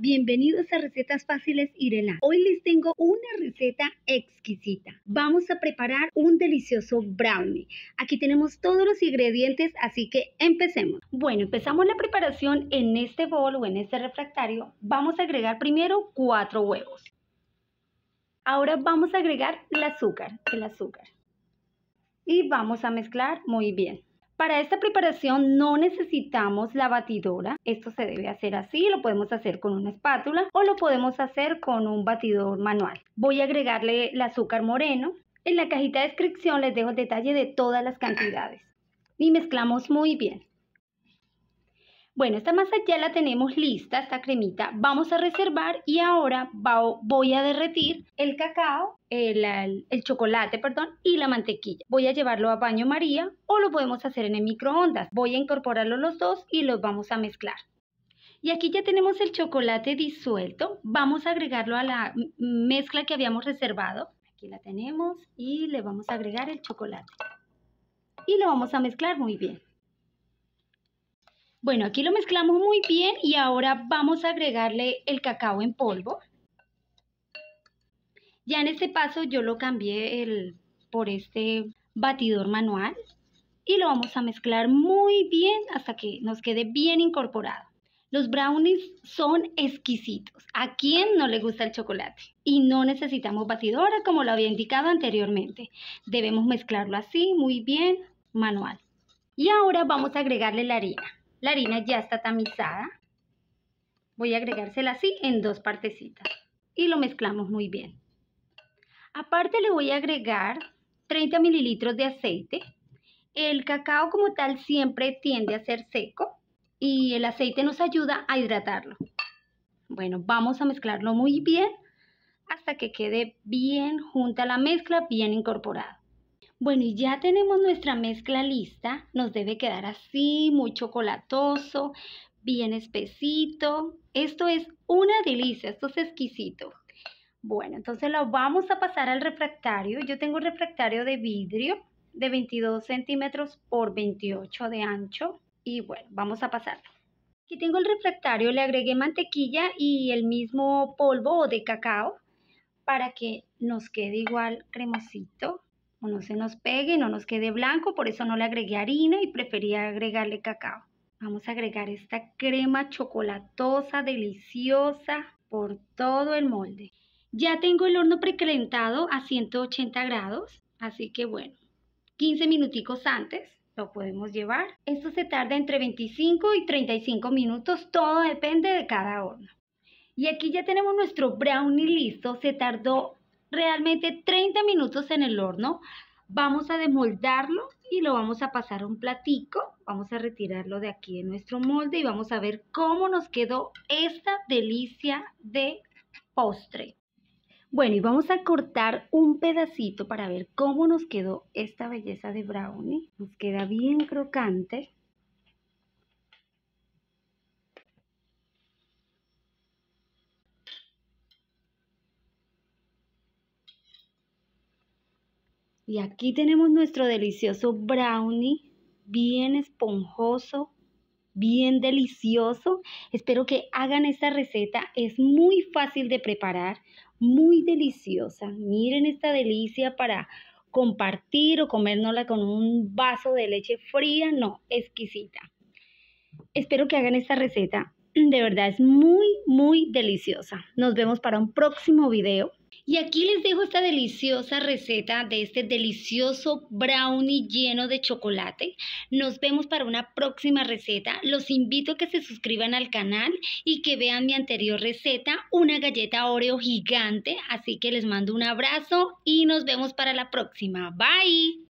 bienvenidos a Recetas Fáciles Irela. Hoy les tengo una receta exquisita. Vamos a preparar un delicioso brownie. Aquí tenemos todos los ingredientes, así que empecemos. Bueno, empezamos la preparación en este bol o en este refractario. Vamos a agregar primero cuatro huevos. Ahora vamos a agregar el azúcar, el azúcar. Y vamos a mezclar muy bien. Para esta preparación no necesitamos la batidora, esto se debe hacer así, lo podemos hacer con una espátula o lo podemos hacer con un batidor manual. Voy a agregarle el azúcar moreno, en la cajita de descripción les dejo el detalle de todas las cantidades y mezclamos muy bien. Bueno, esta masa ya la tenemos lista, esta cremita. Vamos a reservar y ahora voy a derretir el cacao, el, chocolate, perdón, y la mantequilla. Voy a llevarlo a baño María o lo podemos hacer en el microondas. Voy a incorporarlo los dos y los vamos a mezclar. Y aquí ya tenemos el chocolate disuelto. Vamos a agregarlo a la mezcla que habíamos reservado. Aquí la tenemos y le vamos a agregar el chocolate. Y lo vamos a mezclar muy bien. Bueno, aquí lo mezclamos muy bien y ahora vamos a agregarle el cacao en polvo. Ya en este paso yo lo cambié el, por este batidor manual y lo vamos a mezclar muy bien hasta que nos quede bien incorporado. Los brownies son exquisitos. ¿A quién no le gusta el chocolate? Y no necesitamos batidora como lo había indicado anteriormente. Debemos mezclarlo así, muy bien, manual. Y ahora vamos a agregarle la harina. La harina ya está tamizada. Voy a agregársela así en dos partecitas y lo mezclamos muy bien. Aparte le voy a agregar 30 mililitros de aceite. El cacao como tal siempre tiende a ser seco y el aceite nos ayuda a hidratarlo. Bueno, vamos a mezclarlo muy bien hasta que quede bien junta la mezcla, bien incorporada. Bueno, y ya tenemos nuestra mezcla lista. Nos debe quedar así, muy chocolatoso, bien espesito. Esto es una delicia, esto es exquisito. Bueno, entonces lo vamos a pasar al refractario. Yo tengo un refractario de vidrio de 22 centímetros por 28 de ancho. Y bueno, vamos a pasarlo. Aquí tengo el refractario, le agregué mantequilla y el mismo polvo de cacao para que nos quede igual cremosito no se nos pegue, no nos quede blanco, por eso no le agregué harina y prefería agregarle cacao. Vamos a agregar esta crema chocolatosa, deliciosa, por todo el molde. Ya tengo el horno precalentado a 180 grados, así que bueno, 15 minuticos antes lo podemos llevar. Esto se tarda entre 25 y 35 minutos, todo depende de cada horno. Y aquí ya tenemos nuestro brownie listo, se tardó realmente 30 minutos en el horno. Vamos a demoldarlo y lo vamos a pasar a un platico. Vamos a retirarlo de aquí en nuestro molde y vamos a ver cómo nos quedó esta delicia de postre. Bueno, y vamos a cortar un pedacito para ver cómo nos quedó esta belleza de brownie. Nos queda bien crocante. Y aquí tenemos nuestro delicioso brownie, bien esponjoso, bien delicioso. Espero que hagan esta receta, es muy fácil de preparar, muy deliciosa. Miren esta delicia para compartir o comérnosla con un vaso de leche fría, no, exquisita. Espero que hagan esta receta, de verdad es muy, muy deliciosa. Nos vemos para un próximo video. Y aquí les dejo esta deliciosa receta de este delicioso brownie lleno de chocolate. Nos vemos para una próxima receta. Los invito a que se suscriban al canal y que vean mi anterior receta, una galleta Oreo gigante. Así que les mando un abrazo y nos vemos para la próxima. Bye.